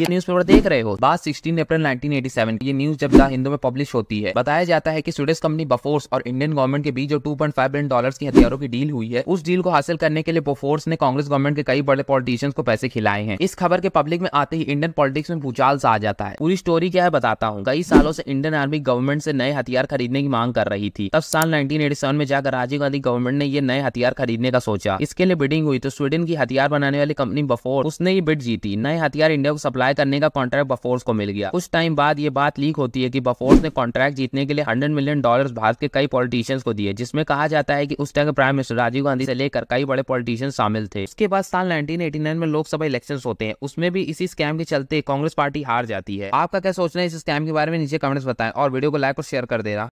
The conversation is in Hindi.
ये न्यूज पेपर देख रहे हो बात 16 अप्रैल 1987 ये न्यूज जब द हिंदू में पब्लिश होती है बताया जाता है कि स्वीडिश कंपनी बफोर्स और इंडियन गवर्नमेंट के बीच जो 2.5 बिलियन डॉलर्स की हथियारों की डील हुई है उस डील को हासिल करने के लिए बफोर्स ने कांग्रेस गवर्नमेंट के कई बड़े पॉलिटिशियंस को पैसे खिलाए हैं इस खबर के पब्लिक में आते ही इंडियन पॉलिटिक्स में भूचाल सा आ जाता है पूरी स्टोरी क्या है बताता हूँ कई सालों से इंडियन आर्मी गवर्नमेंट से नए हथियार खरीदने की मांग कर रही थी तब साल नाइनटीन में जाकर राजीव गांधी गवर्नमेंट ने ये नए हथियार खरीदने का सोचा इसके लिए बिडिंग हुई तो स्वीडन की हथियार बनाने वाली कंपनी बफोर्स उसने ये बिड जीती नए हथियार इंडिया को सप्लाई करने का कॉन्ट्रैक्ट बफोर्स को मिल गया कुछ टाइम बाद ये बात लीक होती है कि बफोर्स ने कॉन्ट्रैक्ट जीतने के लिए हंड्रेड मिलियन डॉलर भारत के कई पॉलिटिशियंस को दिए जिसमें कहा जाता है कि उस time prime minister Rajiv Gandhi से लेकर कई बड़े पॉलिटिशियन शामिल थे उसके बाद साल नाइन में लोकसभा इलेक्शन होते हैं उसमें भी इसी स्कैम के चलते कांग्रेस पार्टी हार जाती है आपका क्या सोचना है इस स्कैम के बारे में नीचे कमेंट्स बताएं और वीडियो को लाइक और शेयर कर देना